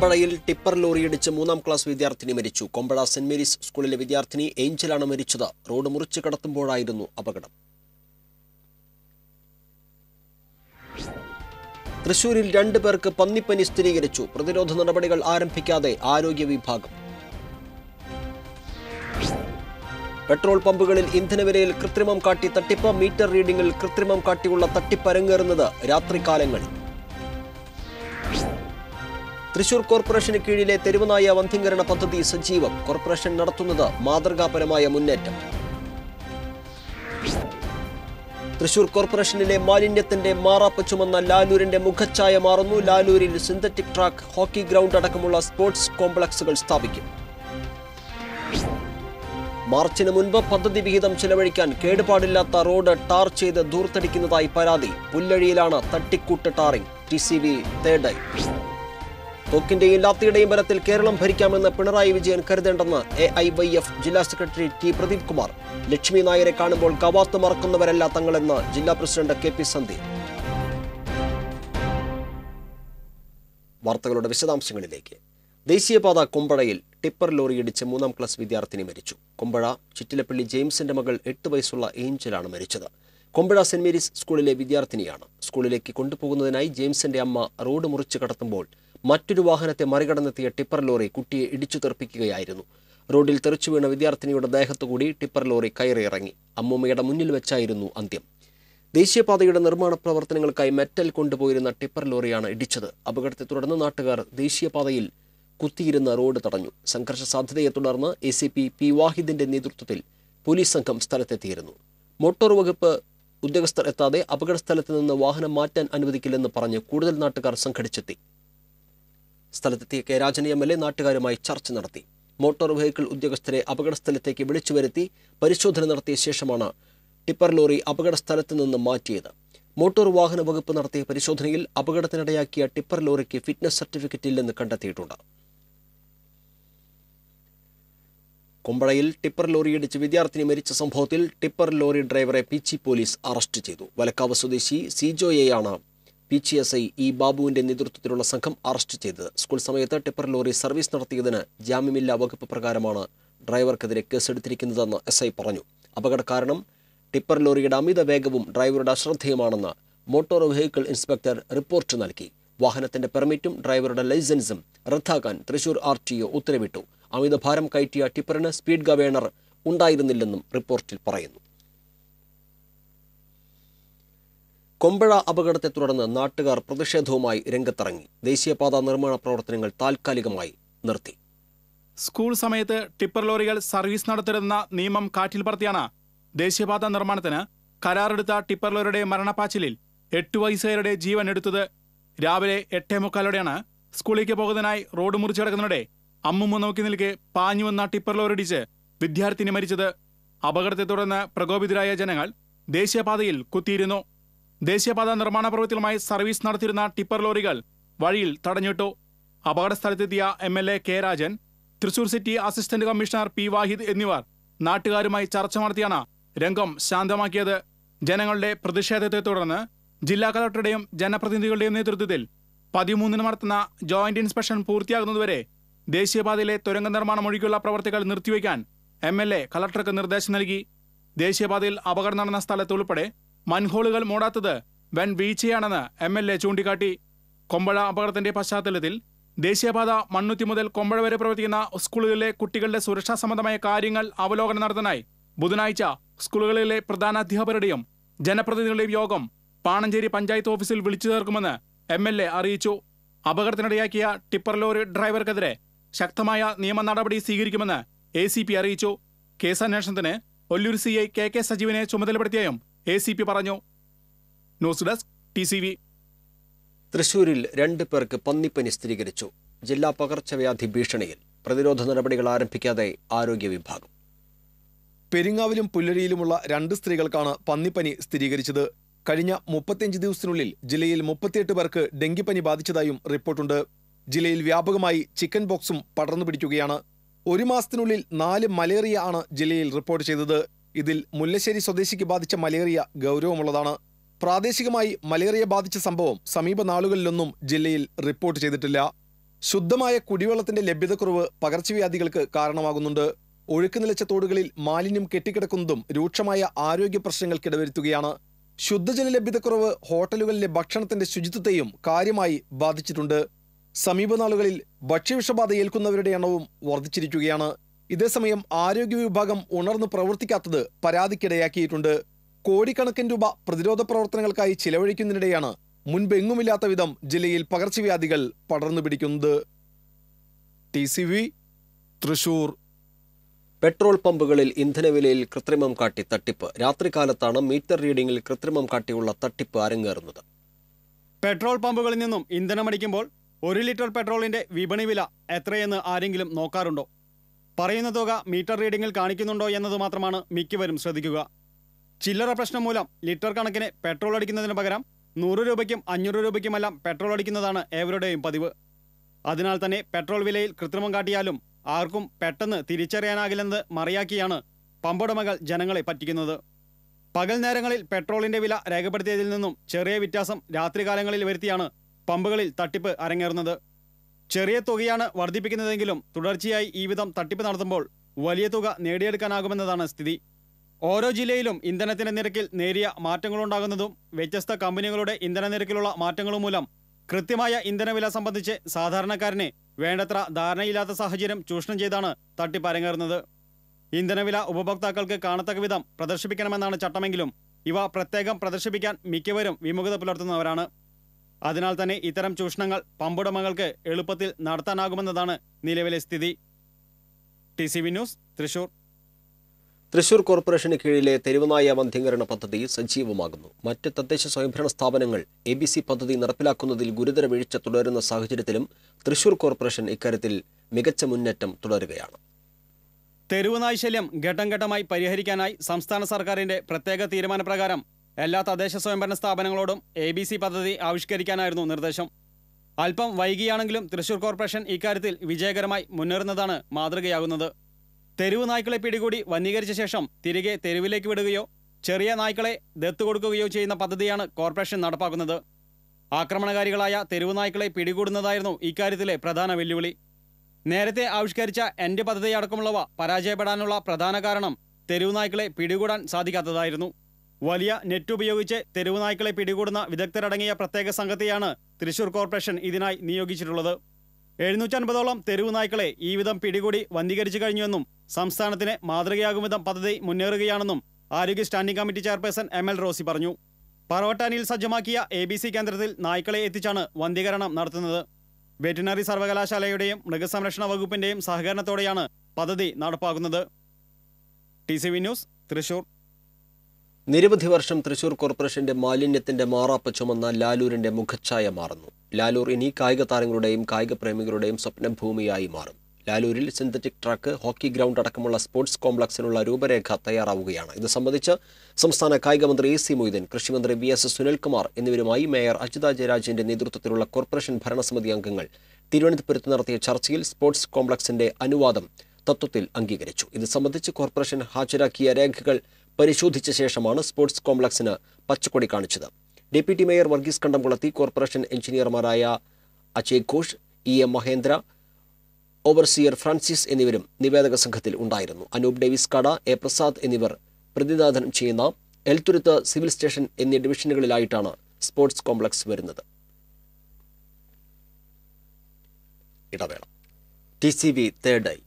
കുമ്പഴയിൽ tipper ലോറിയിടിച്ച് മൂന്നാം class വിദ്യാർത്ഥിനി മരിച്ചു കൊമ്പഴ സെന്റ് മേരീസ് സ്കൂളിലെ വിദ്യാർത്ഥിനി ഏഞ്ചലാണ് മരിച്ചത് റോഡ് മുറിച്ച് കടത്തുമ്പോഴായിരുന്നു അപകടം തൃശൂരിൽ രണ്ടു പേർക്ക് പന്നിപ്പനി സ്ഥിരീകരിച്ചു പ്രതിരോധ നടപടികൾ ആരംഭിക്കാതെ ആരോഗ്യ വിഭാഗം പെട്രോൾ പമ്പുകളിൽ ഇന്ധനവിലയിൽ കൃത്രിമം കാട്ടി തട്ടിപ്പ് മീറ്റർ റീഡിംഗിൽ കൃത്രിമം കാട്ടിയുള്ള തട്ടിപ്പരങ്ങേറുന്നത് രാത്രികാലങ്ങളിൽ തൃശൂർ കോർപ്പറേഷന് കീഴിലെ തെരുവുനായ വന്ധീകരണ പദ്ധതി സജീവം കോർപ്പറേഷൻ നടത്തുന്നത് മാതൃകാപരമായ മുന്നേറ്റം തൃശൂർ കോർപ്പറേഷനിലെ മാലിന്യത്തിന്റെ മാറാപ്പ് ചുമന്ന ലാലൂരിന്റെ മുഖച്ഛായ മാറുന്നു ലാലൂരിൽ സിന്തറ്റിക് ട്രാക്ക് ഹോക്കി ഗ്രൗണ്ട് അടക്കമുള്ള സ്പോർട്സ് കോംപ്ലക്സുകൾ സ്ഥാപിക്കും മാർച്ചിന് മുൻപ് പദ്ധതി വിഹിതം ചെലവഴിക്കാൻ കേടുപാടില്ലാത്ത റോഡ് ടാർ ചെയ്ത് ദൂർത്തടിക്കുന്നതായി പരാതി പുല്ലഴിയിലാണ് തട്ടിക്കൂട്ട് tarring T C V third കൊക്കിന്റെയും ലാത്തിയുടെയും ബലത്തിൽ കേരളം ഭരിക്കാമെന്ന് പിണറായി വിജയൻ കരുതേണ്ടെന്ന് എ ഐ വൈ എഫ് ജില്ലാ സെക്രട്ടറി ടി പ്രദീപ് കുമാർ ലക്ഷ്മി നായരെ കാണുമ്പോൾ കവാത്ത് മറക്കുന്നവരല്ല തങ്ങളെന്ന് ജില്ലാ പ്രസിഡന്റ് കെ പി സന്ദീപ് വാർത്തകളുടെ വിശദാംശങ്ങളിലേക്ക് ദേശീയപാത കുമ്പഴയിൽ ടിപ്പർ ലോറിയിടിച്ച് മൂന്നാം ക്ലാസ് വിദ്യാർത്ഥിനി മരിച്ചു കുമ്പഴ ചിറ്റിലപ്പള്ളി ജെയിംസിന്റെ മകൾ എട്ട് വയസ്സുള്ള ഏഞ്ചലാണ് മരിച്ചത് കുമ്പഴ സെന്റ് മേരീസ് സ്കൂളിലെ വിദ്യാർത്ഥിനിയാണ് സ്കൂളിലേക്ക് കൊണ്ടുപോകുന്നതിനായി ജെയിംസിന്റെ അമ്മ റോഡ് മുറിച്ച് കടത്തുമ്പോൾ മറ്റൊരു വാഹനത്തെ മറികടന്നെത്തിയ ടിപ്പർ ലോറി കുട്ടിയെ ഇടിച്ചു തെറിപ്പിക്കുകയായിരുന്നു റോഡിൽ തെറിച്ചു വീണ വിദ്യാർത്ഥിനിയുടെ ദേഹത്തുകൂടി ടിപ്പർ ലോറി കയറിയിറങ്ങി അമ്മൂമ്മയുടെ മുന്നിൽ വെച്ചായിരുന്നു അന്ത്യം ദേശീയപാതയുടെ നിർമ്മാണ പ്രവർത്തനങ്ങൾക്കായി മെറ്റൽ കൊണ്ടുപോയിരുന്ന ടിപ്പർ ലോറിയാണ് ഇടിച്ചത് അപകടത്തെ തുടർന്ന് നാട്ടുകാർ ദേശീയപാതയിൽ കുത്തിയിരുന്ന റോഡ് തടഞ്ഞു സംഘർഷ സാധ്യതയെ തുടർന്ന് എ സി പി പി വാഹിദിന്റെ നേതൃത്വത്തിൽ പോലീസ് സംഘം സ്ഥലത്തെത്തിയിരുന്നു മോട്ടോർ വകുപ്പ് ഉദ്യോഗസ്ഥർ എത്താതെ അപകടസ്ഥലത്ത് നിന്ന് വാഹനം മാറ്റാൻ അനുവദിക്കില്ലെന്ന് പറഞ്ഞ് കൂടുതൽ നാട്ടുകാർ സംഘടിച്ചെത്തി സ്ഥലത്തെത്തിയ K Rajan M L A നാട്ടുകാരുമായി ചർച്ച നടത്തി മോട്ടോർ വെഹിക്കിൾ ഉദ്യോഗസ്ഥരെ അപകടസ്ഥലത്തേക്ക് വിളിച്ചു വരുത്തി പരിശോധന നടത്തിയ ശേഷമാണ് ടിപ്പർ ലോറി അപകടസ്ഥലത്ത് നിന്ന് മാറ്റിയത് മോട്ടോർ വാഹന വകുപ്പ് നടത്തിയ പരിശോധനയിൽ അപകടത്തിനിടയാക്കിയ ടിപ്പർ ലോറിക്ക് ഫിറ്റ്നസ് സർട്ടിഫിക്കറ്റ് ഇല്ലെന്ന് കണ്ടെത്തിയിട്ടുണ്ട് കുമ്പഴയിൽ ടിപ്പർ ലോറി ഇടിച്ച് വിദ്യാർത്ഥിനി മരിച്ച സംഭവത്തിൽ ടിപ്പർ ലോറി ഡ്രൈവറെ പിച്ചി പോലീസ് അറസ്റ്റ് ചെയ്തു വലക്കാവ് സ്വദേശി സിജോയെയാണ് P G S I E ബാബുവിന്റെ നേതൃത്വത്തിലുള്ള സംഘം അറസ്റ്റ് ചെയ്തത് സ്കൂൾ സമയത്ത് ടിപ്പർ ലോറി സർവീസ് നടത്തിയതിന് ജാമ്യമില്ലാ വകുപ്പ് പ്രകാരമാണ് ഡ്രൈവർക്കെതിരെ കേസെടുത്തിരിക്കുന്നതെന്ന് എസ് ഐ പറഞ്ഞു അപകട കാരണം ടിപ്പർ ലോറിയുടെ അമിത വേഗവും ഡ്രൈവറുടെ അശ്രദ്ധയുമാണെന്ന് മോട്ടോർ വെഹിക്കിൾ ഇൻസ്പെക്ടർ റിപ്പോർട്ട് നൽകി വാഹനത്തിന്റെ പെർമിറ്റും ഡ്രൈവറുടെ ലൈസൻസും റദ്ദാക്കാൻ തൃശൂർ ആർ ടി ഒ ഉത്തരവിട്ടു അമിതഭാരം കയറ്റിയ ടിപ്പറിന് സ്പീഡ് ഗവേണർ ഉണ്ടായിരുന്നില്ലെന്നും റിപ്പോർട്ടിൽ പറയുന്നു കൊമ്പഴ അപകടത്തെ തുടർന്ന് നാട്ടുകാർ പ്രതിഷേധവുമായി രംഗത്തിറങ്ങി ദേശീയപാതാ നിർമ്മാണ പ്രവർത്തനങ്ങൾ താൽക്കാലികമായി നിർത്തി സ്കൂൾ സമയത്ത് ടിപ്പർ ലോറികൾ സർവീസ് നടത്തരുതെന്ന നിയമം കാറ്റിൽ പറത്തിയാണ് ദേശീയപാത നിർമ്മാണത്തിന് കരാറെടുത്ത ടിപ്പർ ലോറിയുടെ മരണപ്പാച്ചിലിൽ എട്ടു വയസ്സുകാരുടെ ജീവൻ എടുത്തത് രാവിലെ എട്ടേ മുക്കാലോടെയാണ് സ്കൂളിലേക്ക് പോകുന്നതിനായി റോഡ് മുറിച്ചു കിടക്കുന്നതിടെ അമ്മുമ്മ നോക്കി നിൽക്കെ പാഞ്ഞു വന്ന ടിപ്പർ ലോറിടിച്ച് വിദ്യാർത്ഥിനി മരിച്ചത് അപകടത്തെ തുടർന്ന് പ്രകോപിതരായ ജനങ്ങൾ ദേശീയപാതയിൽ കുത്തിയിരുന്നു ദേശീയപാത നിർമ്മാണ പ്രവൃത്തികളുമായി സർവീസ് നടത്തിയിരുന്ന ടിപ്പർ ലോറികൾ വഴിയിൽ തടഞ്ഞിട്ടു അപകടസ്ഥലത്തെത്തിയ M L A K Rajan Thrissur city assistant commissioner P Vahid എന്നിവർ നാട്ടുകാരുമായി ചർച്ച നടത്തിയാണ് രംഗം ശാന്തമാക്കിയത് ജനങ്ങളുടെ പ്രതിഷേധത്തെ തുടർന്ന് ജില്ലാ കലക്ടറുടെയും ജനപ്രതിനിധികളുടെയും നേതൃത്വത്തിൽ പതിമൂന്നിന് നടത്തുന്ന ജോയിന്റ് ഇൻസ്പെക്ഷൻ പൂർത്തിയാകുന്നതുവരെ ദേശീയപാതയിലെ തുരങ്ക നിർമ്മാണം ഒഴികെയുള്ള പ്രവർത്തികൾ നിർത്തിവെക്കാൻ എം എൽ എ കളക്ടർക്ക് നിർദ്ദേശം നൽകി ദേശീയപാതയിൽ അപകടം നടന്ന സ്ഥലത്തുൾപ്പെടെ മൻഹോളുകൾ മൂടാത്തത് വൻ വീഴ്ചയാണെന്ന് എം എൽ എ ചൂണ്ടിക്കാട്ടി കൊമ്പഴ അപകടത്തിന്റെ പശ്ചാത്തലത്തിൽ ദേശീയപാത മണ്ണൂറ്റി മുതൽ കൊമ്പഴ വരെ പ്രവർത്തിക്കുന്ന സ്കൂളുകളിലെ കുട്ടികളുടെ സുരക്ഷാ സംബന്ധമായ കാര്യങ്ങൾ അവലോകനം നടത്താനായി ബുധനാഴ്ച സ്കൂളുകളിലെ അധ്യാപകരുടെയും ജനപ്രതിനിധികളുടെയും യോഗം പാണഞ്ചേരി പഞ്ചായത്ത് ഓഫീസിൽ വിളിച്ചു ചേർക്കുമെന്ന് എം എൽ എ അറിയിച്ചു അപകടത്തിനിടയാക്കിയ ടിപ്പർ ലോറി ഡ്രൈവർക്കെതിരെ ശക്തമായ നിയമ നടപടി സ്വീകരിക്കുമെന്ന് എ സി പി അറിയിച്ചു കേസന്വേഷണത്തിന് Ollur C I K K സജീവിനെ ചുമതലപ്പെടുത്തിയും എ സി പി പറഞ്ഞു news desk T C V തൃശൂരിൽ രണ്ട് പേർക്ക് പന്നിപ്പനി സ്ഥിരീകരിച്ചു ജില്ലാ പകർച്ചവ്യാധി ഭീഷണിയിൽ പ്രതിരോധ നടപടികൾ ആരംഭിക്കാതെ ആരോഗ്യ വിഭാഗം പെരിങ്ങാവിലും പുല്ലരിയിലുമുള്ള രണ്ട് സ്ത്രീകൾക്കാണ് പന്നിപ്പനി സ്ഥിരീകരിച്ചത് കഴിഞ്ഞ മുപ്പത്തിയഞ്ച് ദിവസത്തിനുള്ളിൽ ജില്ലയിൽ മുപ്പത്തിയെട്ട് പേർക്ക് ഡെങ്കിപ്പനി ബാധിച്ചതായും റിപ്പോർട്ടുണ്ട് ജില്ലയിൽ വ്യാപകമായി ചിക്കൻ ബോക്സും പടർന്നു പിടിക്കുകയാണ് ഒരു മാസത്തിനുള്ളിൽ നാല് മലേറിയ ആണ് ജില്ലയിൽ റിപ്പോർട്ട് ചെയ്തത് ഇതിൽ മുല്ലശ്ശേരി സ്വദേശിക്ക് ബാധിച്ച മലേറിയ ഗൗരവമുള്ളതാണ് പ്രാദേശികമായി മലേറിയ ബാധിച്ച സംഭവം സമീപ നാളുകളിലൊന്നും ജില്ലയിൽ റിപ്പോർട്ട് ചെയ്തിട്ടില്ല ശുദ്ധമായ കുടിവെള്ളത്തിന്റെ ലഭ്യതക്കുറവ് പകർച്ചവ്യാധികൾക്ക് കാരണമാകുന്നുണ്ട് ഒഴുക്ക് നിലച്ച തോടുകളിൽ മാലിന്യം കെട്ടിക്കിടക്കുന്നതും രൂക്ഷമായ ആരോഗ്യ ഇടവരുത്തുകയാണ് ശുദ്ധജല ലഭ്യതക്കുറവ് ഹോട്ടലുകളിലെ ഭക്ഷണത്തിന്റെ ശുചിത്വത്തെയും കാര്യമായി ബാധിച്ചിട്ടുണ്ട് സമീപനാളുകളിൽ ഭക്ഷ്യവിഷബാധ ഏൽക്കുന്നവരുടെ എണ്ണവും വർദ്ധിച്ചിരിക്കുകയാണ് ഇതേസമയം ആരോഗ്യ വിഭാഗം ഉണർന്ന് പ്രവർത്തിക്കാത്തത് പരാതിക്കിടയാക്കിയിട്ടുണ്ട് കോടിക്കണക്കിന് രൂപ പ്രതിരോധ പ്രവർത്തനങ്ങൾക്കായി ചിലവഴിക്കുന്നതിനിടെയാണ് മുൻപെങ്ങുമില്ലാത്ത വിധം ജില്ലയിൽ പകർച്ചവ്യാധികൾ പടർന്നു പിടിക്കുന്നത് തൃശൂർ പെട്രോൾ പമ്പുകളിൽ ഇന്ധനവിലയിൽ കൃത്രിമം കാട്ടി തട്ടിപ്പ് രാത്രികാലത്താണ് മീറ്റർ റീഡിംഗിൽ കൃത്രിമം കാട്ടിയുള്ള തട്ടിപ്പ് അരങ്ങേറുന്നത് പെട്രോൾ പമ്പുകളിൽ നിന്നും ഇന്ധനമടിക്കുമ്പോൾ ഒരു ലിറ്റർ പെട്രോളിന്റെ വിപണി വില എത്രയെന്ന് ആരെങ്കിലും നോക്കാറുണ്ടോ പറയുന്ന തുക മീറ്റർ റീഡിംഗിൽ കാണിക്കുന്നുണ്ടോ എന്നത് മാത്രമാണ് മിക്കവരും ശ്രദ്ധിക്കുക ചില്ലറ പ്രശ്നം മൂലം ലിറ്റർ കണക്കിന് പെട്രോൾ അടിക്കുന്നതിന് പകരം നൂറ് രൂപയ്ക്കും അഞ്ഞൂറ് രൂപയ്ക്കുമെല്ലാം പെട്രോൾ അടിക്കുന്നതാണ് ഏവരുടെയും പതിവ് അതിനാൽ തന്നെ പെട്രോൾ വിലയിൽ കൃത്രിമം കാട്ടിയാലും ആർക്കും പെട്ടെന്ന് തിരിച്ചറിയാനാകില്ലെന്ന് മറിയാക്കിയാണ് പമ്പുടമകൾ ജനങ്ങളെ പറ്റിക്കുന്നത് പകൽ നേരങ്ങളിൽ പെട്രോളിന്റെ വില രേഖപ്പെടുത്തിയതിൽ നിന്നും ചെറിയ വ്യത്യാസം രാത്രികാലങ്ങളിൽ വരുത്തിയാണ് പമ്പുകളിൽ തട്ടിപ്പ് അരങ്ങേറുന്നത് ചെറിയ തുകയാണ് വർദ്ധിപ്പിക്കുന്നതെങ്കിലും തുടർച്ചയായി ഈ വിധം തട്ടിപ്പ് നടത്തുമ്പോൾ വലിയ തുക നേടിയെടുക്കാനാകുമെന്നതാണ് സ്ഥിതി ഓരോ ജില്ലയിലും ഇന്ധനത്തിന്റെ നിരക്കിൽ നേരിയ മാറ്റങ്ങളുണ്ടാകുന്നതും വ്യത്യസ്ത കമ്പനികളുടെ ഇന്ധന നിരക്കിലുള്ള മാറ്റങ്ങളും മൂലം കൃത്യമായ ഇന്ധനവില സംബന്ധിച്ച് സാധാരണക്കാരനെ വേണ്ടത്ര ധാരണയില്ലാത്ത സാഹചര്യം ചൂഷണം ചെയ്താണ് തട്ടിപ്പ് അരങ്ങേറുന്നത് ഇന്ധനവില ഉപഭോക്താക്കൾക്ക് കാണത്തക്ക വിധം പ്രദർശിപ്പിക്കണമെന്നാണ് ചട്ടമെങ്കിലും ഇവ പ്രത്യേകം പ്രദർശിപ്പിക്കാൻ മിക്കവരും വിമുഖത പുലർത്തുന്നവരാണ് അതിനാൽ തന്നെ ഇത്തരം ചൂഷണങ്ങൾ പമ്പുടമകൾക്ക് എളുപ്പത്തിൽ നടത്താനാകുമെന്നതാണ് നിലവിലെ സ്ഥിതി T C V news Thrissur Thrissur കോർപ്പറേഷന് കീഴിലെ തെരുവുനായ വന്ധ്യീകരണ പദ്ധതി സജീവമാകുന്നു മറ്റ് തദ്ദേശ സ്വയംഭരണ സ്ഥാപനങ്ങൾ എ ബി സി പദ്ധതി നടപ്പിലാക്കുന്നതിൽ ഗുരുതര വീഴ്ച തുടരുന്ന സാഹചര്യത്തിലും തൃശൂർ കോർപ്പറേഷൻ ഇക്കാര്യത്തിൽ മികച്ച മുന്നേറ്റം തുടരുകയാണ് തെരുവുനായ്ശല്യം ശല്യം ഘട്ടം ഘട്ടമായി പരിഹരിക്കാനായി സംസ്ഥാന സർക്കാരിന്റെ പ്രത്യേക തീരുമാനപ്രകാരം എല്ലാ തദ്ദേശ സ്വയംഭരണ സ്ഥാപനങ്ങളോടും എ ബി സി പദ്ധതി ആവിഷ്കരിക്കാനായിരുന്നു നിർദ്ദേശം അല്പം വൈകിയാണെങ്കിലും തൃശൂർ കോർപ്പറേഷൻ ഇക്കാര്യത്തിൽ വിജയകരമായി മുന്നേറുന്നതാണ് മാതൃകയാകുന്നത് തെരുവ് നായ്ക്കളെ പിടികൂടി വന്യീകരിച്ച ശേഷം തിരികെ തെരുവിലേക്ക് വിടുകയോ ചെറിയ നായ്ക്കളെ ദത്തു കൊടുക്കുകയോ ചെയ്യുന്ന പദ്ധതിയാണ് കോർപ്പറേഷൻ നടപ്പാക്കുന്നത് ആക്രമണകാരികളായ തെരുവ് നായ്ക്കളെ പിടികൂടുന്നതായിരുന്നു ഇക്കാര്യത്തിലെ പ്രധാന വെല്ലുവിളി നേരത്തെ ആവിഷ്കരിച്ച എൻ്റെ പദ്ധതി അടക്കമുള്ളവ പരാജയപ്പെടാനുള്ള പ്രധാന കാരണം തെരുവ് നായ്ക്കളെ പിടികൂടാൻ സാധിക്കാത്തതായിരുന്നു വലിയ നെറ്റ് ഉപയോഗിച്ച് തെരുവു നായ്ക്കളെ പിടികൂടുന്ന വിദഗ്ധരടങ്ങിയ പ്രത്യേക സംഘത്തെയാണ് തൃശൂർ കോർപ്പറേഷൻ ഇതിനായി നിയോഗിച്ചിട്ടുള്ളത് എഴുന്നൂറ്റൻപതോളം തെരുവു നായ്ക്കളെ ഈ വിധം പിടികൂടി വന്ധീകരിച്ചു കഴിഞ്ഞുവെന്നും സംസ്ഥാനത്തിന് മാതൃകയാകും വിധം പദ്ധതി മുന്നേറുകയാണെന്നും ആരോഗ്യ standing committee chairperson M L Rosy പറഞ്ഞു പറവട്ടാനിയിൽ സജ്ജമാക്കിയ എ ബി സി കേന്ദ്രത്തിൽ നായ്ക്കളെ എത്തിച്ചാണ് വന്ധീകരണം നടത്തുന്നത് വെറ്റിനറി സർവകലാശാലയുടെയും മൃഗസംരക്ഷണ വകുപ്പിന്റെയും സഹകരണത്തോടെയാണ് പദ്ധതി നടപ്പാക്കുന്നത് T C V news Thrissur നിരവധി വർഷം തൃശൂർ കോർപ്പറേഷന്റെ മാലിന്യത്തിന്റെ മാറാപ്പ് ചുമന്ന ലാലൂരിന്റെ മുഖച്ഛായ മാറുന്നു ലാലൂർ ഇനി കായിക താരങ്ങളുടെയും കായിക പ്രേമികളുടെയും സ്വപ്നഭൂമിയായി മാറും ലാലൂരിൽ സിന്തറ്റിക് ട്രാക്ക് ഹോക്കി ഗ്രൗണ്ട് അടക്കമുള്ള സ്പോർട്സ് കോംപ്ലക്സിനുള്ള രൂപരേഖ തയ്യാറാവുകയാണ് ഇത് സംബന്ധിച്ച് സംസ്ഥാന കായിക മന്ത്രി എ സി മൊയ്തീൻ കൃഷിമന്ത്രി വി എസ് സുനിൽകുമാർ എന്നിവരുമായി മേയർ അജിത ജയരാജിന്റെ നേതൃത്വത്തിലുള്ള കോർപ്പറേഷൻ ഭരണസമിതി അംഗങ്ങൾ തിരുവനന്തപുരത്ത് നടത്തിയ ചർച്ചയിൽ സ്പോർട്സ് കോംപ്ലക്സിന്റെ അനുവാദം തത്വത്തിൽ അംഗീകരിച്ചു ഇത് സംബന്ധിച്ച് കോർപ്പറേഷൻ ഹാജരാക്കിയ രേഖകൾ പരിശോധിച്ച ശേഷമാണ് സ്പോർട്സ് കോംപ്ലക്സിന് പച്ചക്കൊടി കാണിച്ചത് deputy mayor Varghese Kandamkulathy corporation എഞ്ചിനീയർമാരായ Ajay Ghosh E M Mahendra overseer Francis എന്നിവരും നിവേദക സംഘത്തിൽ ഉണ്ടായിരുന്നു അനൂപ് ഡേവിസ് കാട എ പ്രസാദ് എന്നിവർ പ്രതിനിധാനം ചെയ്യുന്ന എൽത്തുരുത്ത് സിവിൽ സ്റ്റേഷൻ എന്നീ ഡിവിഷനുകളിലായിട്ടാണ് സ്പോർട്സ് കോംപ്ലക്സ് വരുന്നത് ഇടവേള T C V third eye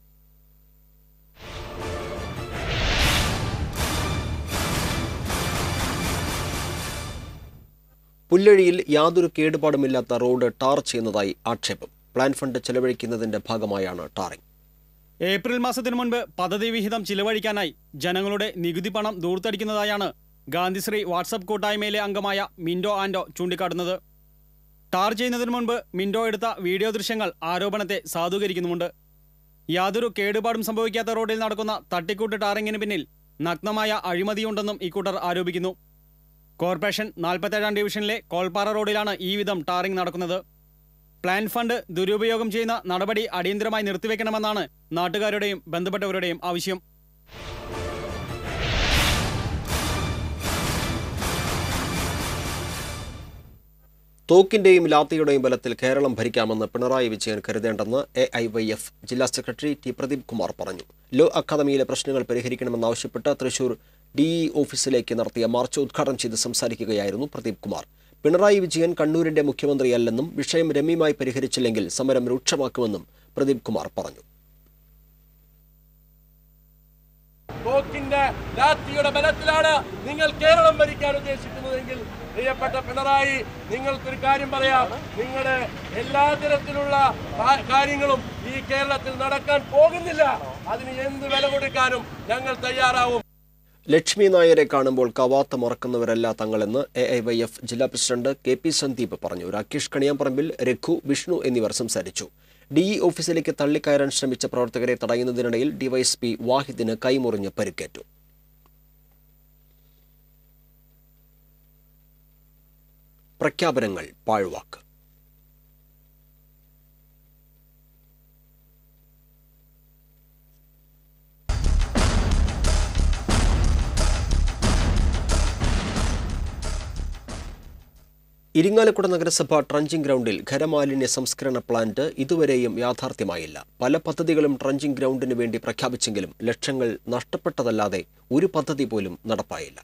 പുല്ലഴിയിൽ യാതൊരു കേടുപാടുമില്ലാത്ത റോഡ് ടാർ ചെയ്യുന്നതായി ആക്ഷേപം പ്ലാൻ ഫണ്ട് ചെലവഴിക്കുന്നതിന്റെ ഭാഗമായാണ് ടാറിംഗ് ഏപ്രിൽ മാസത്തിനു മുൻപ് പദ്ധതി വിഹിതം ചിലവഴിക്കാനായി ജനങ്ങളുടെ നികുതി പണം ദൂർത്തടിക്കുന്നതായാണ് ഗാന്ധിശ്രീ വാട്സപ്പ് കൂട്ടായ്മയിലെ അംഗമായ മിൻഡോ ആൻഡോ ചൂണ്ടിക്കാട്ടുന്നത് ടാർ ചെയ്യുന്നതിന് മുൻപ് മിൻഡോ എടുത്ത വീഡിയോ ദൃശ്യങ്ങൾ ആരോപണത്തെ സാധൂകരിക്കുന്നുമുണ്ട് യാതൊരു കേടുപാടും സംഭവിക്കാത്ത റോഡിൽ നടക്കുന്ന തട്ടിക്കൂട്ട് ടാറിങ്ങിന് പിന്നിൽ നഗ്നമായ അഴിമതിയുണ്ടെന്നും ഇക്കൂട്ടർ ആരോപിക്കുന്നു കോർപ്പറേഷൻ നാൽപ്പത്തേഴാം ഡിവിഷനിലെ കോൾപ്പാറ റോഡിലാണ് ഈ വിധം ടാറിംഗ് നടക്കുന്നത് പ്ലാൻ ഫണ്ട് ദുരുപയോഗം ചെയ്യുന്ന നടപടി അടിയന്തരമായി നിർത്തിവെക്കണമെന്നാണ് നാട്ടുകാരുടെയും ബന്ധപ്പെട്ടവരുടെയും ആവശ്യം തോക്കിന്റെയും ലാത്തിയുടെയും ബലത്തിൽ കേരളം ഭരിക്കാമെന്ന് പിണറായി വിജയൻ കരുതേണ്ടെന്ന് എ ഐ വൈ എഫ് ജില്ലാ സെക്രട്ടറി ടി പ്രദീപ് കുമാർ പറഞ്ഞു ലോ അക്കാദമിയിലെ പ്രശ്നങ്ങൾ പരിഹരിക്കണമെന്നാവശ്യപ്പെട്ട് തൃശൂർ ഡി ഓഫീസിലേക്ക് നടത്തിയ മാർച്ച് ഉദ്ഘാടനം ചെയ്ത് സംസാരിക്കുകയായിരുന്നു പ്രദീപ് കുമാർ പിണറായി വിജയൻ കണ്ണൂരിന്റെ മുഖ്യമന്ത്രിയല്ലെന്നും വിഷയം രമ്യമായി പരിഹരിച്ചില്ലെങ്കിൽ സമരം രൂക്ഷമാക്കുമെന്നും പ്രദീപ് കുമാർ പറഞ്ഞു തോക്കിന്റെ ബലത്തിലാണ് നിങ്ങൾ കേരളം ഭരിക്കാൻ ഉദ്ദേശിക്കുന്നതെങ്കിൽ പ്രിയപ്പെട്ട പിണറായി നിങ്ങൾക്കൊരു കാര്യം പറയാം നിങ്ങളുടെ എല്ലാ തരത്തിലുള്ള കാര്യങ്ങളും ഈ കേരളത്തിൽ നടക്കാൻ പോകുന്നില്ല അതിന് എന്ത് വില കൊടുക്കാനും ഞങ്ങൾ തയ്യാറാവും ലക്ഷ്മി നായരെ കാണുമ്പോൾ കവാത്ത മറക്കുന്നവരല്ല തങ്ങളെന്ന് എ ഐ വൈ എഫ് ജില്ലാ പ്രസിഡന്റ് കെ പി സന്ദീപ് പറഞ്ഞു രാകേഷ് കണിയാമ്പറമ്പിൽ രഘു വിഷ്ണു എന്നിവർ സംസാരിച്ചു ഡി e ഓഫീസിലേക്ക് തള്ളിക്കയറാൻ ശ്രമിച്ച പ്രവർത്തകരെ തടയുന്നതിനിടയിൽ ഡിവൈഎസ്പി വാഹിദിന് കൈമുറിഞ്ഞ് പരിക്കേറ്റു പ്രഖ്യാപനങ്ങൾ പാഴ്വാക്ക് ഇരിങ്ങാലക്കുട നഗരസഭ ട്രഞ്ചിംഗ് ഗ്രൗണ്ടിൽ ഖരമാലിന്യ സംസ്കരണ പ്ലാന്റ് ഇതുവരെയും യാഥാർത്ഥ്യമായില്ല പല പദ്ധതികളും ട്രഞ്ചിംഗ് ഗ്രൗണ്ടിന് വേണ്ടി പ്രഖ്യാപിച്ചെങ്കിലും ലക്ഷങ്ങൾ നഷ്ടപ്പെട്ടതല്ലാതെ ഒരു പദ്ധതി പോലും നടപ്പായില്ല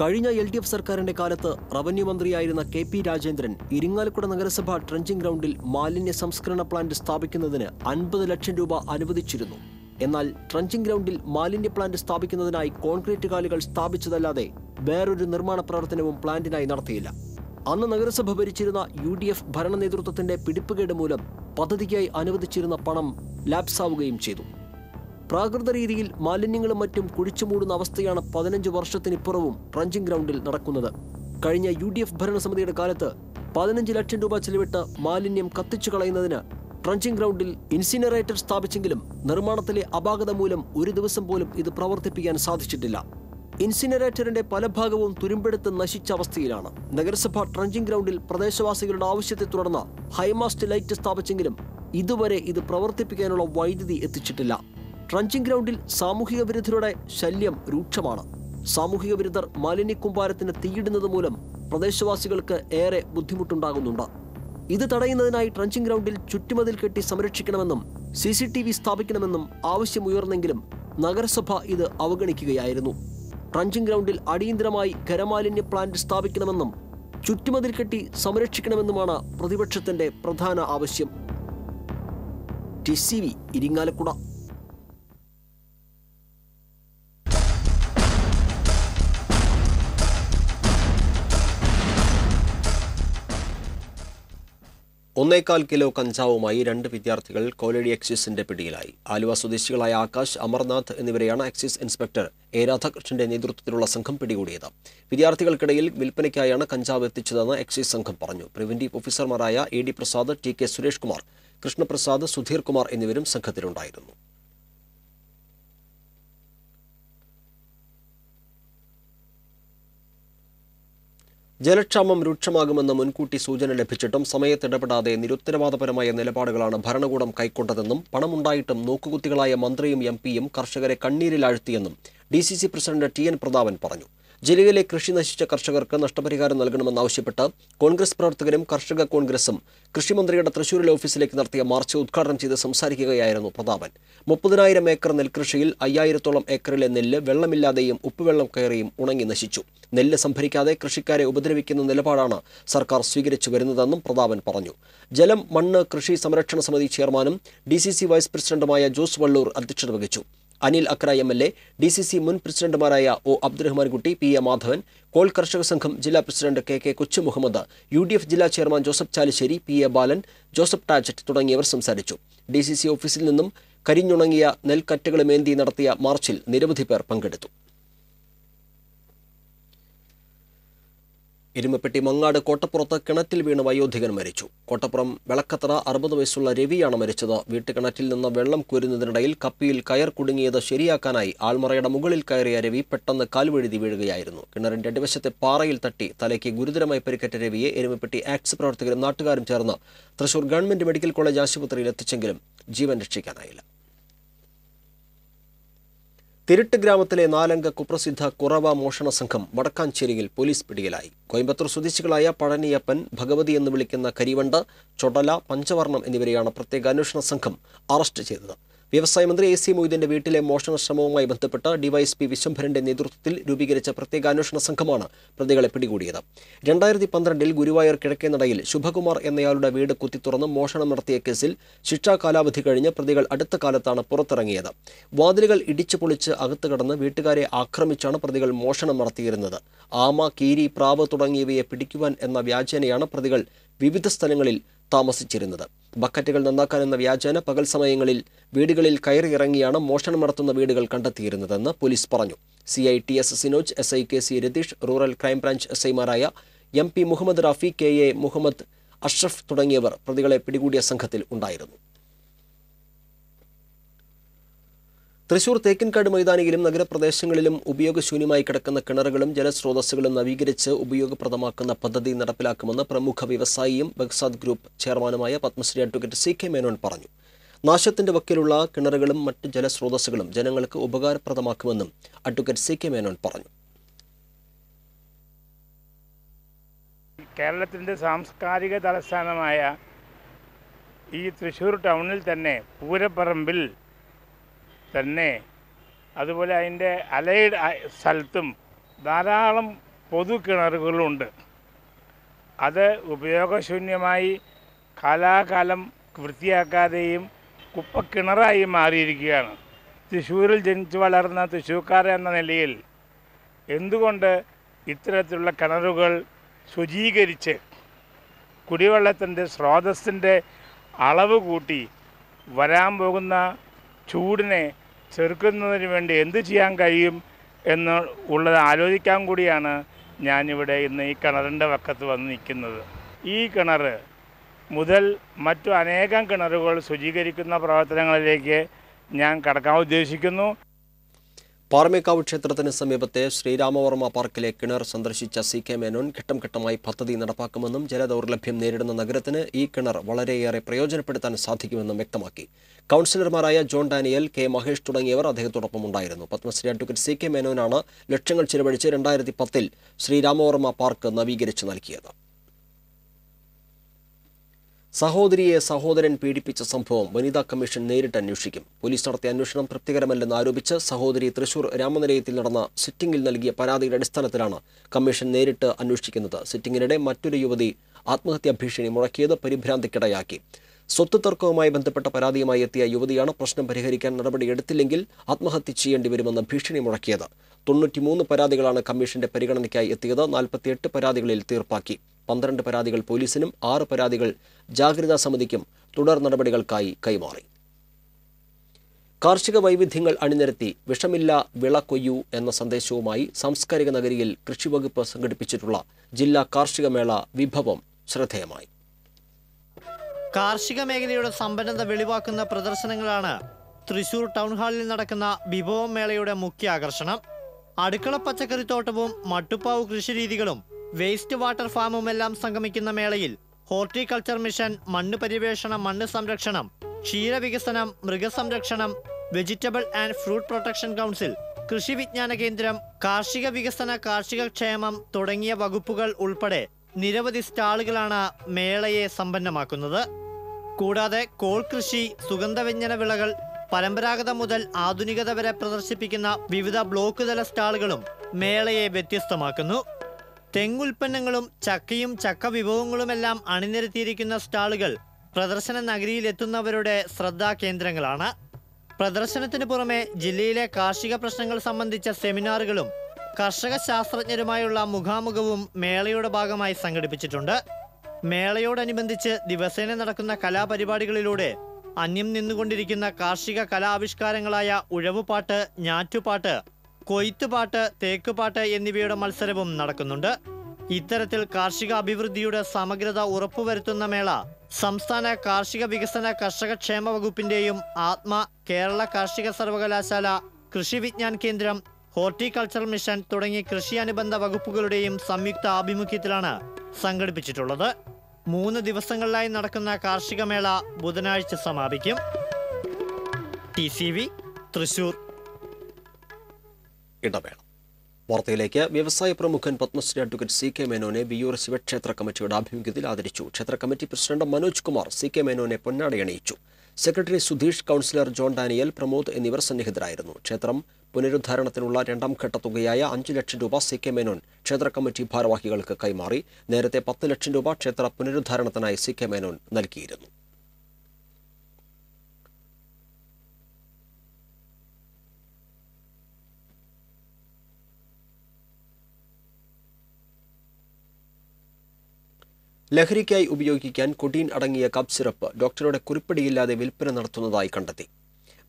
കഴിഞ്ഞ എൽ ഡി എഫ് സർക്കാരിന്റെ കാലത്ത് റവന്യൂ മന്ത്രിയായിരുന്ന കെ പി രാജേന്ദ്രൻ ഇരിങ്ങാലക്കുട നഗരസഭ ട്രഞ്ചിംഗ് ഗ്രൗണ്ടിൽ മാലിന്യ സംസ്കരണ പ്ലാന്റ് സ്ഥാപിക്കുന്നതിന് അൻപത് ലക്ഷം രൂപ അനുവദിച്ചിരുന്നു എന്നാൽ ട്രഞ്ചിംഗ് ഗ്രൗണ്ടിൽ മാലിന്യ പ്ലാന്റ് സ്ഥാപിക്കുന്നതിനായി കോൺക്രീറ്റ് കാലുകൾ സ്ഥാപിച്ചതല്ലാതെ വേറൊരു നിർമ്മാണ പ്രവർത്തനവും പ്ലാന്റിനായി നടത്തിയില്ല അന്ന് നഗരസഭ ഭരിച്ചിരുന്ന യു ഡി എഫ് ഭരണ നേതൃത്വത്തിന്റെ പിടിപ്പുകേട് മൂലം പദ്ധതിക്കായി അനുവദിച്ചിരുന്ന പണം ലാപ്സാവുകയും ചെയ്തു പ്രാകൃത രീതിയിൽ മാലിന്യങ്ങളും മറ്റും മൂടുന്ന അവസ്ഥയാണ് പതിനഞ്ച് വർഷത്തിനിപ്പുറവും ട്രഞ്ചിങ് ഗ്രൗണ്ടിൽ നടക്കുന്നത് കഴിഞ്ഞ യു ഡി എഫ് ഭരണസമിതിയുടെ കാലത്ത് പതിനഞ്ച് ലക്ഷം രൂപ ചെലവിട്ട് മാലിന്യം കത്തിച്ചു കളയുന്നതിന് ട്രഞ്ചിങ് ഗ്രൗണ്ടിൽ ഇൻസിനറേറ്റർ സ്ഥാപിച്ചെങ്കിലും നിർമ്മാണത്തിലെ അപാകത മൂലം ഒരു ദിവസം പോലും ഇത് പ്രവർത്തിപ്പിക്കാൻ സാധിച്ചിട്ടില്ല ഇൻസിനറേറ്ററിന്റെ പല ഭാഗവും തുരുമ്പെടുത്ത് നശിച്ച അവസ്ഥയിലാണ് നഗരസഭ ട്രഞ്ചിങ് ഗ്രൗണ്ടിൽ പ്രദേശവാസികളുടെ ആവശ്യത്തെ തുടർന്ന് ഹൈമാസ്റ്റ് ലൈറ്റ് സ്ഥാപിച്ചെങ്കിലും ഇതുവരെ ഇത് പ്രവർത്തിപ്പിക്കാനുള്ള വൈദ്യുതി എത്തിച്ചിട്ടില്ല ട്രഞ്ചിങ് ഗ്രൗണ്ടിൽ സാമൂഹിക വിരുദ്ധരുടെ ശല്യം രൂക്ഷമാണ് സാമൂഹിക വിരുദ്ധർ മാലിന്യക്കൂമ്പാരത്തിന് തീയിടുന്നത് മൂലം പ്രദേശവാസികൾക്ക് ഏറെ ബുദ്ധിമുട്ടുണ്ടാകുന്നുണ്ട് ഇത് തടയുന്നതിനായി ട്രഞ്ചിങ് ഗ്രൗണ്ടിൽ ചുറ്റുമതിൽ കെട്ടി സംരക്ഷിക്കണമെന്നും സി സ്ഥാപിക്കണമെന്നും ആവശ്യമുയർന്നെങ്കിലും നഗരസഭ ഇത് അവഗണിക്കുകയായിരുന്നു ട്രഞ്ചിംഗ് ഗ്രൗണ്ടിൽ അടിയന്തിരമായി ഖരമാലിന്യ പ്ലാന്റ് സ്ഥാപിക്കണമെന്നും ചുറ്റുമതിൽ കെട്ടി സംരക്ഷിക്കണമെന്നുമാണ് പ്രതിപക്ഷത്തിന്റെ പ്രധാന ആവശ്യം ടി സി വി ഇരിങ്ങാലക്കുട ഒന്നേകാൽ കിലോ കഞ്ചാവുമായി രണ്ട് വിദ്യാർത്ഥികൾ കോലടി എക്സൈസിന്റെ പിടിയിലായി ആലുവ സ്വദേശികളായ ആകാശ് അമർനാഥ് എന്നിവരെയാണ് എക്സൈസ് ഇൻസ്പെക്ടർ എ രാധാകൃഷ്ണന്റെ നേതൃത്വത്തിലുള്ള സംഘം പിടികൂടിയത് വിദ്യാർത്ഥികൾക്കിടയിൽ വിൽപ്പനയ്ക്കായാണ് കഞ്ചാവ് എത്തിച്ചതെന്ന് എക്സൈസ് സംഘം പറഞ്ഞു പ്രിവന്റീവ് ഓഫീസർമാരായ A D Prasad T K Suresh Kumar Krishnaprasad Sudheer Kumar എന്നിവരും സംഘത്തിലുണ്ടായിരുന്നു ജലക്ഷാമം രൂക്ഷമാകുമെന്ന് മുൻകൂട്ടി സൂചന ലഭിച്ചിട്ടും സമയത്തിടപെടാതെ നിരുത്തരവാദപരമായ നിലപാടുകളാണ് ഭരണകൂടം കൈക്കൊണ്ടതെന്നും പണമുണ്ടായിട്ടും നോക്കുകുത്തികളായ മന്ത്രിയും എം കർഷകരെ കണ്ണീരിലാഴ്ത്തിയെന്നും D C C president T N Prathapan പറഞ്ഞു ജില്ലയിലെ കൃഷി നശിച്ച കർഷകർക്ക് നഷ്ടപരിഹാരം നൽകണമെന്നാവശ്യപ്പെട്ട് കോൺഗ്രസ് പ്രവർത്തകരും കർഷക കോൺഗ്രസും കൃഷിമന്ത്രിയുടെ തൃശൂരിലെ ഓഫീസിലേക്ക് നടത്തിയ മാർച്ച് ഉദ്ഘാടനം ചെയ്ത് സംസാരിക്കുകയായിരുന്നു പ്രതാപൻ മുപ്പതിനായിരം ഏക്കർ നെൽകൃഷിയിൽ അയ്യായിരത്തോളം ഏക്കറിലെ നെല്ല് വെള്ളമില്ലാതെയും ഉപ്പുവെള്ളം കയറിയും ഉണങ്ങി നശിച്ചു നെല്ല് സംഭരിക്കാതെ കൃഷിക്കാരെ ഉപദ്രവിക്കുന്ന നിലപാടാണ് സർക്കാർ സ്വീകരിച്ചു വരുന്നതെന്നും പ്രതാപൻ പറഞ്ഞു ജലം മണ്ണ് കൃഷി സംരക്ഷണ സമിതി ചെയർമാനും ഡി വൈസ് പ്രസിഡന്റുമായ ജോസ് വള്ളൂർ അധ്യക്ഷത വഹിച്ചു Anil Akkara M L A D C C മുൻ പ്രസിഡന്റുമാരായ ഒ കുട്ടി പി എ മാധവൻ കോൾ കർഷക സംഘം ജില്ലാ president K K Muhammad U D F ജില്ലാ chairman Joseph Chalissery P A Balan Joseph Tajet തുടങ്ങിയവർ സംസാരിച്ചു ഡി സി സി ഓഫീസിൽ നിന്നും കരിഞ്ഞുണങ്ങിയ നെൽക്കറ്റകളുമേന്തി നടത്തിയ മാർച്ചിൽ നിരവധി പേർ പങ്കെടുത്തു എരുമപ്പെട്ടി മങ്ങാട് കോട്ടപ്പുറത്ത് കിണറ്റിൽ വീണ് വയോധികൻ മരിച്ചു കോട്ടപ്പുറം വിളക്കത്തറ അറുപത് വയസ്സുള്ള രവിയാണ് മരിച്ചത് വീട്ടുകിണറ്റിൽ നിന്ന് വെള്ളം കോരുന്നതിനിടയിൽ കപ്പിയിൽ കയർ കുടുങ്ങിയത് ശരിയാക്കാനായി ആൾമറയുടെ മുകളിൽ കയറിയ രവി പെട്ടെന്ന് കാൽവഴുതി വീഴുകയായിരുന്നു കിണറിന്റെ അടിവശത്തെ പാറയിൽ തട്ടി തലയ്ക്ക് ഗുരുതരമായി പരിക്കേറ്റ രവിയെ എരുമപ്പെട്ടി ആക്സ് പ്രവർത്തകരും നാട്ടുകാരും ചേർന്ന് തൃശൂർ ഗവൺമെന്റ് മെഡിക്കൽ കോളേജ് ആശുപത്രിയിൽ എത്തിച്ചെങ്കിലും ജീവൻ രക്ഷിക്കാനായില്ല തിരുട്ട് ഗ്രാമത്തിലെ നാലംഗ കുപ്രസിദ്ധ കുറവ മോഷണ സംഘം വടക്കാഞ്ചേരിയിൽ പോലീസ് പിടിയിലായി കോയമ്പത്തൂർ സ്വദേശികളായ പഴനിയപ്പൻ ഭഗവതി എന്ന് വിളിക്കുന്ന കരിവണ്ട് ചൊടല പഞ്ചവർണം എന്നിവരെയാണ് പ്രത്യേക അന്വേഷണ സംഘം അറസ്റ്റ് ചെയ്തത് വ്യവസായ മന്ത്രി എ സി മൊയ്തീന്റെ വീട്ടിലെ മോഷണ ശ്രമവുമായി ബന്ധപ്പെട്ട് ഡിവൈഎസ്പി വിശ്വംഭരന്റെ നേതൃത്വത്തിൽ രൂപീകരിച്ച പ്രത്യേക അന്വേഷണ സംഘമാണ് പ്രതികളെ പിടികൂടിയത് രണ്ടായിരത്തി പന്ത്രണ്ടിൽ ഗുരുവായൂർ കിഴക്കേനടയിൽ ശുഭകുമാർ എന്നയാളുടെ വീട് കുത്തിത്തുറന്ന് മോഷണം നടത്തിയ കേസിൽ ശിക്ഷാ കാലാവധി കഴിഞ്ഞ് പ്രതികൾ അടുത്ത കാലത്താണ് പുറത്തിറങ്ങിയത് വാതിലുകൾ ഇടിച്ചു പൊളിച്ച് അകത്തുകടന്ന് കടന്ന് വീട്ടുകാരെ ആക്രമിച്ചാണ് പ്രതികൾ മോഷണം നടത്തിയിരുന്നത് ആമ കീരി പ്രാവ് തുടങ്ങിയവയെ പിടിക്കുവാൻ എന്ന വ്യാജേനയാണ് പ്രതികൾ വിവിധ സ്ഥലങ്ങളിൽ താമസിച്ചിരുന്നത് ബക്കറ്റുകൾ നന്നാക്കാനെന്ന വ്യാജേന പകൽ സമയങ്ങളിൽ വീടുകളിൽ കയറിയിറങ്ങിയാണ് മോഷണം നടത്തുന്ന വീടുകൾ കണ്ടെത്തിയിരുന്നതെന്ന് പോലീസ് പറഞ്ഞു C I T S Sinoj S I K C Ratheesh rural crime branch S ഐമാരായ M P Muhammad Rafi K A Muhammad Ashraf തുടങ്ങിയവർ പ്രതികളെ പിടികൂടിയ സംഘത്തിൽ ഉണ്ടായിരുന്നു തൃശൂർ തേക്കിൻകാട് മൈതാനിയിലും നഗരപ്രദേശങ്ങളിലും ഉപയോഗശൂന്യമായി കിടക്കുന്ന കിണറുകളും ജലസ്രോതസ്സുകളും നവീകരിച്ച് ഉപയോഗപ്രദമാക്കുന്ന പദ്ധതി നടപ്പിലാക്കുമെന്ന് പ്രമുഖ വ്യവസായിയും ബക്സാദ് ഗ്രൂപ്പ് ചെയർമാനുമായ Padmashri advocate C K Menon പറഞ്ഞു നാശത്തിന്റെ വക്കിലുള്ള കിണറുകളും മറ്റ് ജലസ്രോതസ്സുകളും ജനങ്ങൾക്ക് ഉപകാരപ്രദമാക്കുമെന്നും അഡ്വക്കേറ്റ് സി കെ മേനോൻ പറഞ്ഞു കേരളത്തിൻ്റെ സാംസ്കാരിക തലസ്ഥാനമായ ഈ തൃശ്ശൂർ ടൗണിൽ തന്നെ പൂരപ്പറമ്പിൽ തന്നെ അതുപോലെ അതിൻ്റെ അലയുടെ സ്ഥലത്തും ധാരാളം പൊതു കിണറുകളുണ്ട് അത് ഉപയോഗശൂന്യമായി കാലാകാലം വൃത്തിയാക്കാതെയും കുപ്പക്കിണറായി മാറിയിരിക്കുകയാണ് തൃശ്ശൂരിൽ ജനിച്ചു വളർന്ന തൃശ്ശൂക്കാർ എന്ന നിലയിൽ എന്തുകൊണ്ട് ഇത്തരത്തിലുള്ള കിണറുകൾ ശുചീകരിച്ച് കുടിവെള്ളത്തിൻ്റെ സ്രോതസ്സിൻ്റെ അളവ് കൂട്ടി വരാൻ പോകുന്ന ചൂടിനെ ചെറുക്കുന്നതിന് വേണ്ടി എന്ത് ചെയ്യാൻ കഴിയും എന്ന് ഉള്ളത് ആലോചിക്കാൻ കൂടിയാണ് ഞാനിവിടെ ഇന്ന് ഈ കിണറിൻ്റെ വക്കത്ത് വന്ന് നിൽക്കുന്നത് ഈ കിണർ മുതൽ മറ്റു അനേകം കിണറുകൾ ശുചീകരിക്കുന്ന പ്രവർത്തനങ്ങളിലേക്ക് ഞാൻ കടക്കാൻ ഉദ്ദേശിക്കുന്നു പാറമേക്കാവ് ക്ഷേത്രത്തിന് സമീപത്തെ ശ്രീരാമവർമ്മ പാർക്കിലെ കിണർ സന്ദർശിച്ച സി കെ മേനോൻ ഘട്ടം ഘട്ടമായി പദ്ധതി നടപ്പാക്കുമെന്നും ജലദൗർലഭ്യം നേരിടുന്ന നഗരത്തിന് ഈ കിണർ വളരെയേറെ പ്രയോജനപ്പെടുത്താൻ സാധിക്കുമെന്നും വ്യക്തമാക്കി കൗൺസിലർമാരായ ജോൺ ഡാനിയൽ കെ മഹേഷ് തുടങ്ങിയവർ അദ്ദേഹത്തോടൊപ്പം ഉണ്ടായിരുന്നു പത്മശ്രീ അഡ്വക്കേറ്റ് സി കെ മേനോനാണ് ലക്ഷങ്ങൾ ചിലവഴിച്ച് രണ്ടായിരത്തി പത്തിൽ ശ്രീരാമവർമ്മ പാർക്ക് നവീകരിച്ചു നൽകിയത് സഹോദരിയെ സഹോദരൻ പീഡിപ്പിച്ച സംഭവം വനിതാ കമ്മീഷൻ നേരിട്ട് അന്വേഷിക്കും പോലീസ് നടത്തിയ അന്വേഷണം തൃപ്തികരമല്ലെന്ന് ആരോപിച്ച് സഹോദരി തൃശൂർ രാമനിലയത്തിൽ നടന്ന സിറ്റിംഗിൽ നൽകിയ പരാതിയുടെ അടിസ്ഥാനത്തിലാണ് കമ്മീഷൻ നേരിട്ട് അന്വേഷിക്കുന്നത് സിറ്റിംഗിനിടെ മറ്റൊരു യുവതി ആത്മഹത്യാ ഭീഷണി മുഴക്കിയത് പരിഭ്രാന്തിക്കിടയാക്കി സ്വത്ത് തർക്കവുമായി ബന്ധപ്പെട്ട പരാതിയുമായി എത്തിയ യുവതിയാണ് പ്രശ്നം പരിഹരിക്കാൻ നടപടിയെടുത്തില്ലെങ്കിൽ ആത്മഹത്യ ചെയ്യേണ്ടി വരുമെന്ന് ഭീഷണി മുഴക്കിയത് തൊണ്ണൂറ്റിമൂന്ന് പരാതികളാണ് കമ്മീഷന്റെ പരിഗണനയ്ക്കായി എത്തിയത് നാൽപ്പത്തിയെട്ട് പരാതികളിൽ തീർപ്പാക്കി പന്ത്രണ്ട് പരാതികൾ പോലീസിനും ആറ് പരാതികൾ ജാഗ്രതാ സമിതിക്കും തുടർ നടപടികൾക്കായി കൈമാറി കാർഷിക വൈവിധ്യങ്ങൾ അണിനിരത്തി വിഷമില്ല വിള കൊയ്യൂ എന്ന സന്ദേശവുമായി സാംസ്കാരിക നഗരിയിൽ കൃഷിവകുപ്പ് സംഘടിപ്പിച്ചിട്ടുള്ള ജില്ലാ കാർഷിക മേള വിഭവം ശ്രദ്ധേയമായി കാർഷിക മേഖലയുടെ സമ്പന്നത വെളിവാക്കുന്ന പ്രദർശനങ്ങളാണ് തൃശൂർ ടൗൺ ഹാളിൽ നടക്കുന്ന വിഭവം മേളയുടെ മുഖ്യ ആകർഷണം അടുക്കള പച്ചക്കറിത്തോട്ടവും മട്ടുപ്പാവ് കൃഷിരീതികളും വേസ്റ്റ് വാട്ടർ ഫാമുമെല്ലാം സംഗമിക്കുന്ന മേളയിൽ ഹോർട്ടിക്കൾച്ചർ മിഷൻ മണ്ണ് പരിവേഷണം മണ്ണ് സംരക്ഷണം ക്ഷീരവികസനം മൃഗസംരക്ഷണം vegetable and fruit protection council കൃഷി വിജ്ഞാന കേന്ദ്രം കാർഷിക വികസന കാർഷിക ക്ഷേമം തുടങ്ങിയ വകുപ്പുകൾ ഉൾപ്പെടെ നിരവധി സ്റ്റാളുകളാണ് മേളയെ സമ്പന്നമാക്കുന്നത് കൂടാതെ കോൾ കൃഷി സുഗന്ധവ്യഞ്ജന വിളകൾ പരമ്പരാഗത മുതൽ ആധുനികത വരെ പ്രദർശിപ്പിക്കുന്ന വിവിധ ബ്ലോക്ക് തല സ്റ്റാളുകളും മേളയെ വ്യത്യസ്തമാക്കുന്നു തെങ്ങുൽപ്പന്നങ്ങളും ചക്കയും ചക്ക വിഭവങ്ങളുമെല്ലാം അണിനിരത്തിയിരിക്കുന്ന സ്റ്റാളുകൾ പ്രദർശന നഗരിയിലെത്തുന്നവരുടെ ശ്രദ്ധാകേന്ദ്രങ്ങളാണ് പ്രദർശനത്തിന് പുറമെ ജില്ലയിലെ കാർഷിക പ്രശ്നങ്ങൾ സംബന്ധിച്ച സെമിനാറുകളും കർഷക ശാസ്ത്രജ്ഞരുമായുള്ള മുഖാമുഖവും മേളയുടെ ഭാഗമായി സംഘടിപ്പിച്ചിട്ടുണ്ട് മേളയോടനുബന്ധിച്ച് ദിവസേന നടക്കുന്ന കലാപരിപാടികളിലൂടെ അന്യം നിന്നുകൊണ്ടിരിക്കുന്ന കാർഷിക കലാവിഷ്കാരങ്ങളായ ഉഴവുപാട്ട് ഞാറ്റുപാട്ട് കൊയ്ത്തുപാട്ട് തേക്കുപാട്ട് എന്നിവയുടെ മത്സരവും നടക്കുന്നുണ്ട് ഇത്തരത്തിൽ കാർഷിക അഭിവൃദ്ധിയുടെ സമഗ്രത ഉറപ്പുവരുത്തുന്ന മേള സംസ്ഥാന കാർഷിക വികസന കർഷക ക്ഷേമ വകുപ്പിന്റെയും ആത്മ കേരള കാർഷിക സർവകലാശാല കൃഷി വിജ്ഞാൻ കേന്ദ്രം ഹോർട്ടികൾച്ചർ മിഷൻ തുടങ്ങി കൃഷി അനുബന്ധ വകുപ്പുകളുടെയും സംയുക്ത ആഭിമുഖ്യത്തിലാണ് സംഘടിപ്പിച്ചിട്ടുള്ളത് മൂന്ന് ദിവസങ്ങളിലായി നടക്കുന്ന കാർഷിക മേള ബുധനാഴ്ച സമാപിക്കും ടി സി വി തൃശൂർ ഇടവേള വാർത്തയിലേക്ക് വ്യവസായ പ്രമുഖൻ പത്മശ്രീ അഡ്വക്കേറ്റ് സി കെ മേനോനെ വിയൂർ ശിവക്ഷേത്ര കമ്മിറ്റിയുടെ ആഭിമുഖ്യത്തിൽ ആദരിച്ചു ക്ഷേത്ര committee president Manoj Kumar C K മേനോനെ പൊന്നാടയണിയിച്ചു സെക്രട്ടറി സുധീഷ് കൗൺസിലർ ജോൺ ഡാനിയൽ പ്രമോദ് എന്നിവർ സന്നിഹിതരായിരുന്നു ക്ഷേത്രം പുനരുദ്ധാരണത്തിനുള്ള രണ്ടാം ഘട്ട തുകയായ അഞ്ച് ലക്ഷം രൂപ സി കെ മേനോൻ ക്ഷേത്ര കമ്മിറ്റി ഭാരവാഹികൾക്ക് കൈമാറി നേരത്തെ പത്ത് ലക്ഷം രൂപ ക്ഷേത്ര പുനരുദ്ധാരണത്തിനായി സി കെ മേനോൻ നൽകിയിരുന്നു ലഹരിക്കായി ഉപയോഗിക്കാൻ കൊടീൻ അടങ്ങിയ കപ്പ് സിറപ്പ് ഡോക്ടറുടെ കുറിപ്പടിയില്ലാതെ വിൽപ്പന നടത്തുന്നതായി കണ്ടെത്തി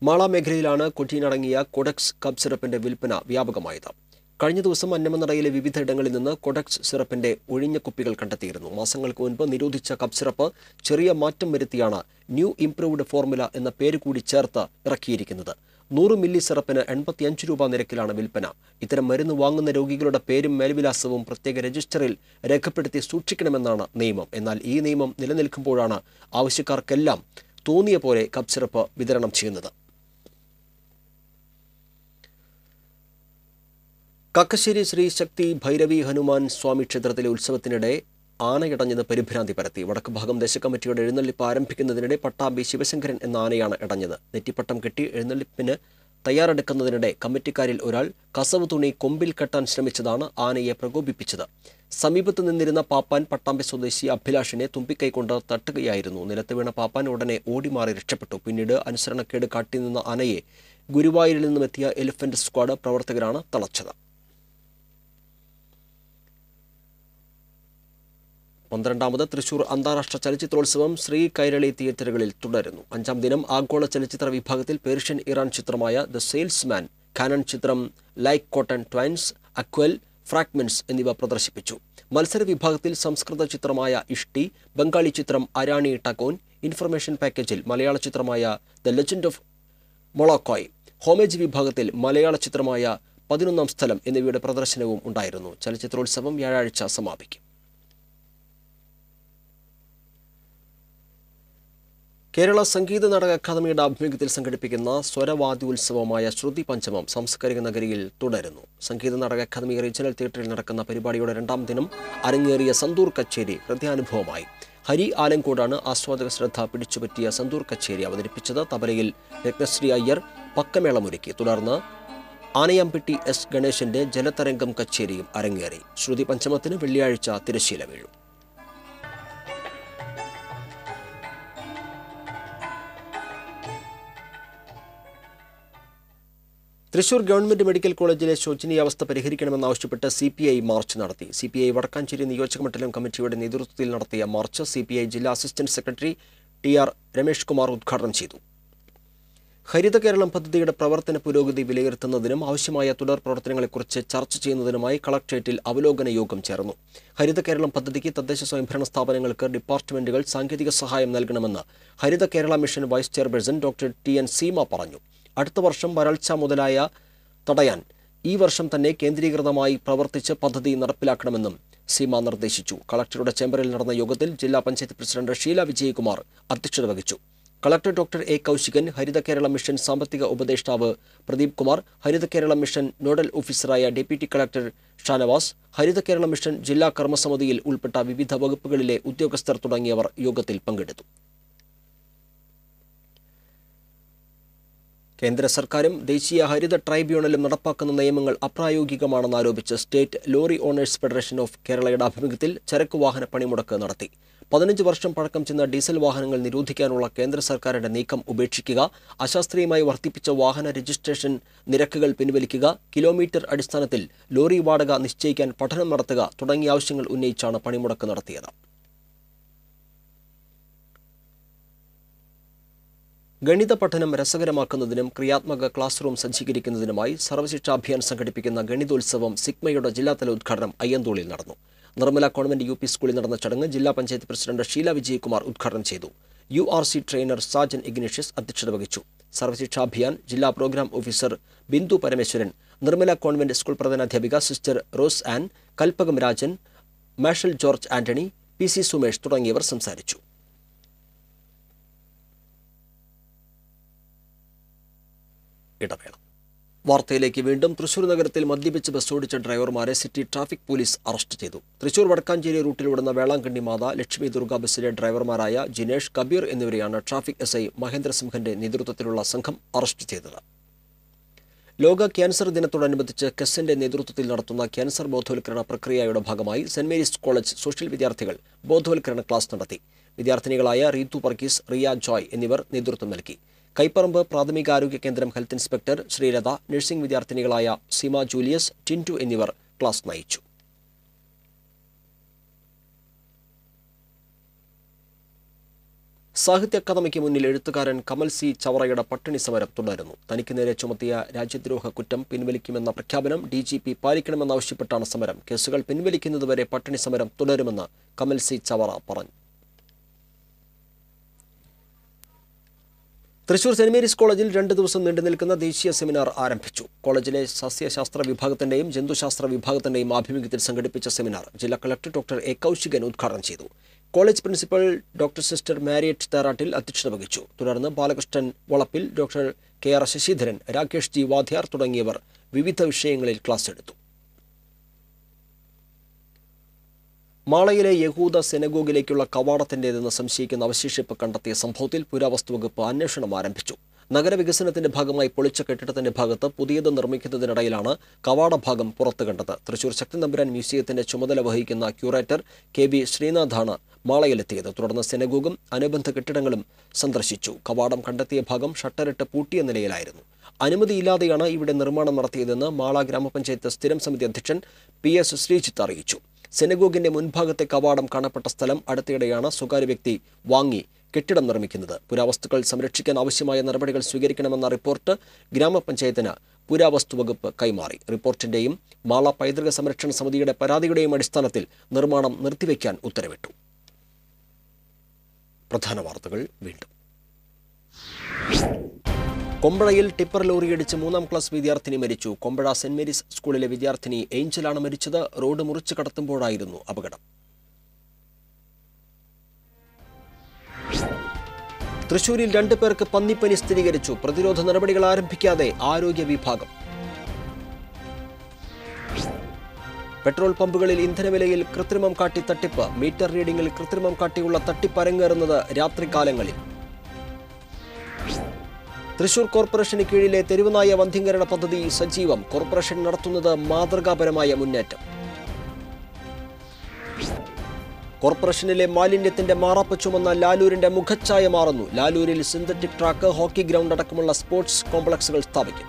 മാള മേഖലയിലാണ് കൊടീൻ അടങ്ങിയ കൊഡക്സ് കപ്പ് സിറപ്പിന്റെ വിൽപ്പന വ്യാപകമായത് കഴിഞ്ഞ ദിവസം അന്നമനടയിലെ വിവിധയിടങ്ങളിൽ നിന്ന് കൊഡക്സ് സിറപ്പിന്റെ ഒഴിഞ്ഞ കുപ്പികൾ കണ്ടെത്തിയിരുന്നു മാസങ്ങൾക്ക് മുൻപ് നിരോധിച്ച കപ്പ് സിറപ്പ് ചെറിയ മാറ്റം വരുത്തിയാണ് ന്യൂ ഇംപ്രൂവ്ഡ് ഫോർമുല എന്ന പേര് കൂടി ചേർത്ത് ഇറക്കിയിരിക്കുന്നത് നൂറ് മില്ലി സിറപ്പിന് എൺപത്തിയഞ്ച് രൂപ നിരക്കിലാണ് വിൽപ്പന ഇത്തരം മരുന്ന് വാങ്ങുന്ന രോഗികളുടെ പേരും മേൽവിലാസവും പ്രത്യേക രജിസ്റ്ററിൽ രേഖപ്പെടുത്തി സൂക്ഷിക്കണമെന്നാണ് നിയമം എന്നാൽ ഈ നിയമം നിലനിൽക്കുമ്പോഴാണ് ആവശ്യക്കാർക്കെല്ലാം തോന്നിയ പോലെ കപ്പ് സിറപ്പ് വിതരണം ചെയ്യുന്നത് കക്കശ്ശേരി ശ്രീ ശക്തി ഭൈരവി ഹനുമാൻ സ്വാമി ക്ഷേത്രത്തിലെ ഉത്സവത്തിനിടെ ആനയടഞ്ഞത് പരിഭ്രാന്തി പരത്തി വടക്ക് ഭാഗം ദേശകമ്മിറ്റിയുടെ എഴുന്നള്ളിപ്പ് ആരംഭിക്കുന്നതിനിടെ പട്ടാമ്പി ശിവശങ്കരൻ എന്ന ആനയാണ് ഇടഞ്ഞത് നെറ്റിപ്പട്ടം കെട്ടി എഴുന്നള്ളിപ്പിന് തയ്യാറെടുക്കുന്നതിനിടെ കമ്മിറ്റിക്കാരിൽ ഒരാൾ കസവ് തുണി കൊമ്പിൽ കെട്ടാൻ ശ്രമിച്ചതാണ് ആനയെ പ്രകോപിപ്പിച്ചത് സമീപത്ത് നിന്നിരുന്ന പാപ്പാൻ പട്ടാമ്പി സ്വദേശി അഭിലാഷിനെ തുമ്പിക്കൈ കൊണ്ട് തട്ടുകയായിരുന്നു നിലത്ത് വീണ പാപ്പാൻ ഉടനെ ഓടിമാറി രക്ഷപ്പെട്ടു പിന്നീട് അനുസരണക്കേട് നിന്ന ആനയെ ഗുരുവായൂരിൽ നിന്നുമെത്തിയ എലിഫന്റ് സ്ക്വാഡ് പ്രവർത്തകരാണ് തളച്ചത് പന്ത്രണ്ടാമത് തൃശൂർ അന്താരാഷ്ട്ര ചലച്ചിത്രോത്സവം ശ്രീ കൈരളി തിയേറ്ററുകളിൽ തുടരുന്നു അഞ്ചാം ദിനം ആഗോള ചലച്ചിത്ര വിഭാഗത്തിൽ പേർഷ്യൻ ഇറാൻ ചിത്രമായ ദ സെയിൽസ്മാൻ ഖാനൻ ചിത്രം ലൈക്ക് കോട്ടൺ ട്വൈൻസ് അക്വൽ ഫ്രാഗ്മെന്റ്സ് എന്നിവ പ്രദർശിപ്പിച്ചു മത്സര വിഭാഗത്തിൽ സംസ്കൃത ചിത്രമായ ഇഷ്ടി ബംഗാളി ചിത്രം അരാണി ടകോൻ ഇൻഫർമേഷൻ പാക്കേജിൽ മലയാള ചിത്രമായ the legend of Molokai homage വിഭാഗത്തിൽ മലയാള ചിത്രമായ പതിനൊന്നാം സ്ഥലം എന്നിവയുടെ പ്രദർശനവും ഉണ്ടായിരുന്നു ചലച്ചിത്രോത്സവം വ്യാഴാഴ്ച സമാപിക്കും കേരള സംഗീത നാടക അക്കാദമിയുടെ ആഭിമുഖ്യത്തിൽ സംഘടിപ്പിക്കുന്ന സ്വരവാദി ഉത്സവമായ ശ്രുതി പഞ്ചമം സംസ്കാരിക നഗരിയിൽ തുടരുന്നു സംഗീത നാടക അക്കാദമി റീജിയണൽ തിയേറ്ററിൽ നടക്കുന്ന പരിപാടിയുടെ രണ്ടാം ദിനം അരങ്ങേറിയ സന്തൂർ കച്ചേരി ഹൃദയാനുഭവമായി ഹരി ആലങ്കോടാണ് ആസ്വാദക ശ്രദ്ധ പിടിച്ചുപറ്റിയ സന്തൂർ കച്ചേരി അവതരിപ്പിച്ചത് തബലയിൽ രത്നശ്രീ അയ്യർ പക്കമേളമൊരുക്കി തുടർന്ന് ആനയാംപെട്ടി എസ് ഗണേശന്റെ ജലതരംഗം കച്ചേരിയും അരങ്ങേറി ശ്രുതി പഞ്ചമത്തിന് വെള്ളിയാഴ്ച തിരശ്ശീല വീഴും തൃശൂർ ഗവൺമെന്റ് മെഡിക്കൽ കോളേജിലെ ശോചനീയാവസ്ഥ പരിഹരിക്കണമെന്നാവശ്യപ്പെട്ട് സി പി ഐ മാർച്ച് നടത്തി സി പി ഐ വടക്കാഞ്ചേരി മണ്ഡലം കമ്മിറ്റിയുടെ നേതൃത്വത്തിൽ നടത്തിയ മാർച്ച് സി പി ഐ ജില്ലാ assistant secretary T R Ramesh Kumar ഉദ്ഘാടനം ചെയ്തു ഹരിത കേരളം പദ്ധതിയുടെ പ്രവർത്തന പുരോഗതി വിലയിരുത്തുന്നതിനും ആവശ്യമായ തുടർ പ്രവർത്തനങ്ങളെക്കുറിച്ച് ചർച്ച ചെയ്യുന്നതിനുമായി കളക്ട്രേറ്റിൽ അവലോകന യോഗം ചേർന്നു ഹരിത കേരളം പദ്ധതിക്ക് തദ്ദേശ സ്വയംഭരണ സ്ഥാപനങ്ങൾക്ക് ഡിപ്പാർട്ട്മെന്റുകൾ സാങ്കേതിക സഹായം നൽകണമെന്ന് Haritha Kerala mission vice chairperson doctor T N Seema പറഞ്ഞു അടുത്ത വർഷം വരൾച്ച മുതലായ തടയാൻ ഈ വർഷം തന്നെ കേന്ദ്രീകൃതമായി പ്രവർത്തിച്ച് പദ്ധതി നടപ്പിലാക്കണമെന്നും സീമ നിർദ്ദേശിച്ചു കളക്ടറുടെ ചേംബറിൽ നടന്ന യോഗത്തിൽ ജില്ലാ പഞ്ചായത്ത് പ്രസിഡന്റ് ഷീല വിജയകുമാർ അധ്യക്ഷത വഹിച്ചു collector doctor A Kaushikan Haritha Kerala mission സാമ്പത്തിക ഉപദേഷ്ടാവ് പ്രദീപ് കുമാർ ഹരിത കേരള മിഷൻ നോഡൽ ഓഫീസറായ deputy collector Shanavas Haritha Kerala mission ജില്ലാ കർമ്മസമിതിയിൽ ഉൾപ്പെട്ട വിവിധ വകുപ്പുകളിലെ ഉദ്യോഗസ്ഥർ തുടങ്ങിയവർ യോഗത്തിൽ പങ്കെടുത്തു കേന്ദ്ര സർക്കാരും ദേശീയ ഹരിത ട്രൈബ്യൂണലും നടപ്പാക്കുന്ന നിയമങ്ങൾ അപ്രായോഗികമാണെന്ന് ആരോപിച്ച് state lorry owners federation of കേരളയുടെ ആഭിമുഖ്യത്തിൽ ചരക്ക് വാഹന പണിമുടക്ക് നടത്തി പതിനഞ്ച് വർഷം പഴക്കം ചെന്ന ഡീസൽ വാഹനങ്ങൾ നിരോധിക്കാനുള്ള കേന്ദ്ര സർക്കാരിന്റെ നീക്കം ഉപേക്ഷിക്കുക അശാസ്ത്രീയമായി വർദ്ധിപ്പിച്ച വാഹന രജിസ്ട്രേഷൻ നിരക്കുകൾ പിൻവലിക്കുക കിലോമീറ്റർ അടിസ്ഥാനത്തിൽ ലോറി വാടക നിശ്ചയിക്കാൻ പഠനം നടത്തുക തുടങ്ങിയ ആവശ്യങ്ങൾ ഉന്നയിച്ചാണ് പണിമുടക്ക് നടത്തിയത് ഗണിത പഠനം രസകരമാക്കുന്നതിനും ക്രിയാത്മക ക്ലാസ് റൂം സജ്ജീകരിക്കുന്നതിനുമായി അഭിയാൻ സംഘടിപ്പിക്കുന്ന ഗണിതോത്സവം സിഗ്മയുടെ ജില്ലാതല ഉദ്ഘാടനം അയ്യന്തോളിൽ നടന്നു നിർമ്മല കോൺവെന്റ് യു സ്കൂളിൽ നടന്ന ചടങ്ങ് ജില്ലാ പഞ്ചായത്ത് പ്രസിഡന്റ് ഷീല വിജയകുമാർ ഉദ്ഘാടനം ചെയ്തു യു ട്രെയിനർ സാജൻ ഇഗ്നേഷ്യസ് അധ്യക്ഷത വഹിച്ചു സർവശിക്ഷാഭിയാൻ ജില്ലാ programme officer Bindu Parameswaran Nirmala convent school പ്രധാനാധ്യാപിക sister Rose Ann Kalpakam Rajan മാഷൽ George Antony P C Sumesh തുടങ്ങിയവർ സംസാരിച്ചു ഇടവേള വാർത്തയിലേക്ക് വീണ്ടും തൃശൂർ നഗരത്തിൽ മദ്യപിച്ച് ബസ്സോടിച്ച ഡ്രൈവർമാരെ സിറ്റി ട്രാഫിക് പോലീസ് അറസ്റ്റ് ചെയ്തു തൃശൂർ വടക്കാഞ്ചേരി റൂട്ടിലൂടുന്ന വേളാങ്കണ്ണി മാത ലക്ഷ്മി ദുർഗ ബസ്സിലെ ഡ്രൈവർമാരായ ജിനേഷ് കബീർ എന്നിവരെയാണ് ട്രാഫിക് എസ് ഐ മഹേന്ദ്രസിംഹന്റെ നേതൃത്വത്തിലുള്ള സംഘം അറസ്റ്റ് ചെയ്തത് ലോക ക്യാൻസർ ദിനത്തോടനുബന്ധിച്ച് കെസിന്റെ നേതൃത്വത്തിൽ നടത്തുന്ന ക്യാൻസർ ബോധവൽക്കരണ പ്രക്രിയയുടെ ഭാഗമായി സെന്റ് മേരീസ് കോളേജ് സോഷ്യൽ വിദ്യാർത്ഥികൾ ബോധവൽക്കരണ ക്ലാസ് നടത്തി വിദ്യാർത്ഥിനികളായ റീതു പർക്കീസ് റിയ ജോയ് എന്നിവർ നേതൃത്വം നൽകി കൈപ്പറമ്പ് പ്രാഥമികാരോഗ്യ കേന്ദ്രം ഹെൽത്ത് ഇൻസ്പെക്ടർ ശ്രീലത നഴ്സിംഗ് വിദ്യാർത്ഥിനികളായ സീമ ജൂലിയസ് ടിൻറ്റു എന്നിവർ ക്ലാസ് നയിച്ചു സാഹിത്യ അക്കാദമിക്ക് മുന്നിൽ എഴുത്തുകാരൻ കമൽ സി ചവറയുടെ പട്ടിണി സമരം തുടരുന്നു തനിക്ക് നേരെ ചുമത്തിയ രാജ്യദ്രോഹ കുറ്റം പിൻവലിക്കുമെന്ന പ്രഖ്യാപനം ഡി ജി പി പാലിക്കണമെന്നാവശ്യപ്പെട്ടാണ് സമരം കേസുകൾ പിൻവലിക്കുന്നതുവരെ പട്ടിണി സമരം തുടരുമെന്ന് കമൽ സി ചവറ പറഞ്ഞു തൃശൂർ സെന്റ് മേരീസ് കോളേജിൽ രണ്ട് ദിവസം നീണ്ടു നിൽക്കുന്ന ദേശീയ സെമിനാർ ആരംഭിച്ചു കോളേജിലെ സസ്യശാസ്ത്ര വിഭാഗത്തിന്റെയും ജന്തുശാസ്ത്ര വിഭാഗത്തിന്റെയും ആഭിമുഖ്യത്തിൽ സംഘടിപ്പിച്ച സെമിനാർ ജില്ലാ കളക്ടർ ഡോക്ടർ എ കൗശികൻ ഉദ്ഘാടനം ചെയ്തു college principal doctor sister Mariette Tharattil അധ്യക്ഷത വഹിച്ചു തുടർന്ന് Balakrishnan Valappil doctor K R Sasidharan Rakesh G Vadhyar തുടങ്ങിയവർ വിവിധ വിഷയങ്ങളിൽ ക്ലാസ് എടുത്തു മാളയിലെ യഹൂദ സെനഗോഗിലേക്കുള്ള കവാടത്തിൻ്റേതെന്ന് സംശയിക്കുന്ന അവശേഷിപ്പ് കണ്ടെത്തിയ സംഭവത്തിൽ പുരാവസ്തു വകുപ്പ് അന്വേഷണം ആരംഭിച്ചു നഗരവികസനത്തിന്റെ ഭാഗമായി പൊളിച്ച കെട്ടിടത്തിന്റെ ഭാഗത്ത് പുതിയത് നിർമ്മിക്കുന്നതിനിടയിലാണ് കവാടഭാഗം പുറത്തു കണ്ടത് തൃശൂർ ശക്തി നമ്പുരാൻ മ്യൂസിയത്തിന്റെ ചുമതല വഹിക്കുന്ന ക്യൂറേറ്റർ കെ ബി ശ്രീനാഥാണ് മാളയിലെത്തിയത് തുടർന്ന് സെനഗോഗും അനുബന്ധ കെട്ടിടങ്ങളും സന്ദർശിച്ചു കവാടം കണ്ടെത്തിയ ഭാഗം ഷട്ടറിട്ട് പൂട്ടിയ നിലയിലായിരുന്നു അനുമതിയില്ലാതെയാണ് ഇവിടെ നിർമ്മാണം നടത്തിയതെന്ന് മാള ഗ്രാമപഞ്ചായത്ത് സ്ഥിരം സമിതി അധ്യക്ഷൻ പി എസ് ശ്രീജിത്ത് അറിയിച്ചു സെനഗോഗിന്റെ മുൻഭാഗത്തെ കവാടം കാണപ്പെട്ട സ്ഥലം അടുത്തിടെയാണ് സ്വകാര്യ വ്യക്തി വാങ്ങി കെട്ടിടം നിർമ്മിക്കുന്നത് പുരാവസ്തുക്കൾ സംരക്ഷിക്കാൻ ആവശ്യമായ നടപടികൾ സ്വീകരിക്കണമെന്ന റിപ്പോർട്ട് ഗ്രാമപഞ്ചായത്തിന് പുരാവസ്തു വകുപ്പ് കൈമാറി റിപ്പോർട്ടിന്റെയും മാള പൈതൃക സംരക്ഷണ സമിതിയുടെ പരാതിയുടെയും അടിസ്ഥാനത്തിൽ നിർമ്മാണം നിർത്തിവെക്കാൻ ഉത്തരവിട്ടു പ്രധാന വാർത്തകൾ വീണ്ടും കൊമ്പഴയിൽ ടിപ്പർ ലോറിയിടിച്ച് മൂന്നാം ക്ലാസ് വിദ്യാർത്ഥിനി മരിച്ചു കൊമ്പഴ സെന്റ് മേരീസ് സ്കൂളിലെ വിദ്യാർത്ഥിനി ഏഞ്ചലാണ് മരിച്ചത് റോഡ് മുറിച്ചു കടത്തുമ്പോഴായിരുന്നു അപകടം തൃശൂരിൽ രണ്ടു പേർക്ക് പന്നിപ്പനി സ്ഥിരീകരിച്ചു പ്രതിരോധ നടപടികൾ ആരംഭിക്കാതെ ആരോഗ്യ വിഭാഗം പെട്രോൾ പമ്പുകളിൽ ഇന്ധനവിലയിൽ കൃത്രിമം കാട്ടി തട്ടിപ്പ് മീറ്റർ റീഡിംഗിൽ കൃത്രിമം കാട്ടിയുള്ള തട്ടിപ്പരങ്ങേറുന്നത് രാത്രികാലങ്ങളിൽ തൃശൂർ കോർപ്പറേഷന് കീഴിലെ തെരുവുനായ വന്ധ്യംകരണ പദ്ധതി സജീവം കോർപ്പറേഷൻ നടത്തുന്നത് മാതൃകാപരമായ മുന്നേറ്റം കോർപ്പറേഷനിലെ മാലിന്യത്തിന്റെ മാറാപ്പ് ചുമന്ന ലാലൂരിന്റെ മുഖച്ഛായ മാറുന്നു ലാലൂരിൽ സിന്തറ്റിക് ട്രാക്ക് ഹോക്കി ഗ്രൗണ്ട് അടക്കമുള്ള സ്പോർട്സ് കോംപ്ലക്സുകൾ സ്ഥാപിക്കും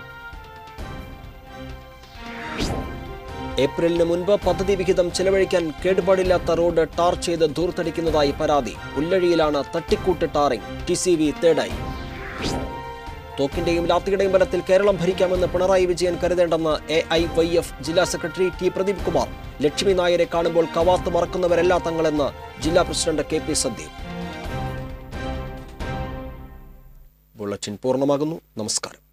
ഏപ്രിലിന് മുൻപ് പദ്ധതി വിഹിതം ചെലവഴിക്കാൻ കേടുപാടില്ലാത്ത റോഡ് ടാർ ചെയ്ത് ധൂർത്തടിക്കുന്നതായി പരാതി പുല്ലഴിയിലാണ് തട്ടിക്കൂട്ട് ടാറിംഗ് ടി സി വി തേടായി തോക്കിന്റെയും ലാത്തിയുടെയും ബലത്തിൽ കേരളം ഭരിക്കാമെന്ന് പിണറായി വിജയൻ കരുതേണ്ടെന്ന് എ ഐ വൈ എഫ് ജില്ലാ സെക്രട്ടറി ടി പ്രദീപ് കുമാർ ലക്ഷ്മി നായരെ കാണുമ്പോൾ കവാത്ത് മറക്കുന്നവരല്ല തങ്ങളെന്ന് ജില്ലാ president K P Sandeep bulletin പൂർണ്ണമാകുന്നു നമസ്കാരം